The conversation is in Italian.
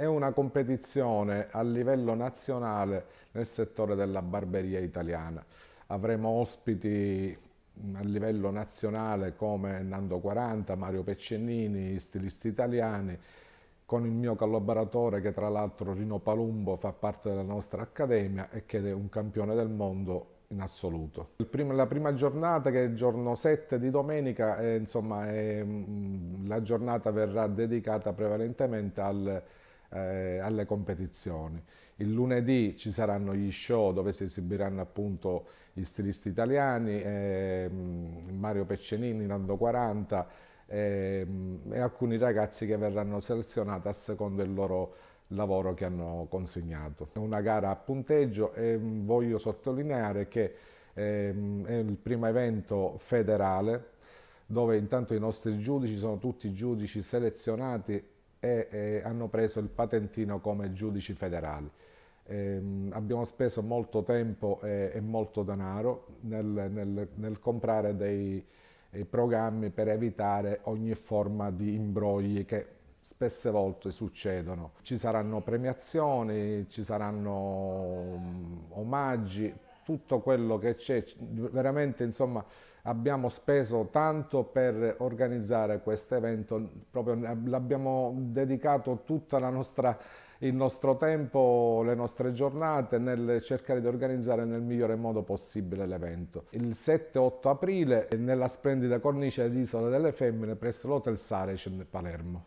è una competizione a livello nazionale nel settore della barberia italiana. Avremo ospiti a livello nazionale come Nando 40, Mario Peccennini, stilisti italiani, con il mio collaboratore che tra l'altro Rino Palumbo fa parte della nostra accademia e che è un campione del mondo in assoluto. Primo, la prima giornata che è il giorno 7 di domenica, è, insomma, è, mm, la giornata verrà dedicata prevalentemente al eh, alle competizioni. Il lunedì ci saranno gli show dove si esibiranno appunto gli stilisti italiani, eh, Mario Peccenini, Nando 40 eh, e alcuni ragazzi che verranno selezionati a secondo il loro lavoro che hanno consegnato. È una gara a punteggio e mm, voglio sottolineare che ehm, è il primo evento federale dove intanto i nostri giudici sono tutti giudici selezionati e eh, hanno preso il patentino come giudici federali. Eh, abbiamo speso molto tempo e, e molto denaro nel, nel, nel comprare dei, dei programmi per evitare ogni forma di imbrogli che spesse volte succedono. Ci saranno premiazioni, ci saranno mm, omaggi, tutto quello che c'è, veramente insomma abbiamo speso tanto per organizzare questo evento, proprio l'abbiamo dedicato tutto il nostro tempo, le nostre giornate nel cercare di organizzare nel migliore modo possibile l'evento. Il 7-8 aprile nella splendida cornice dell'Isola delle Femmine presso l'Hotel Saracen Palermo.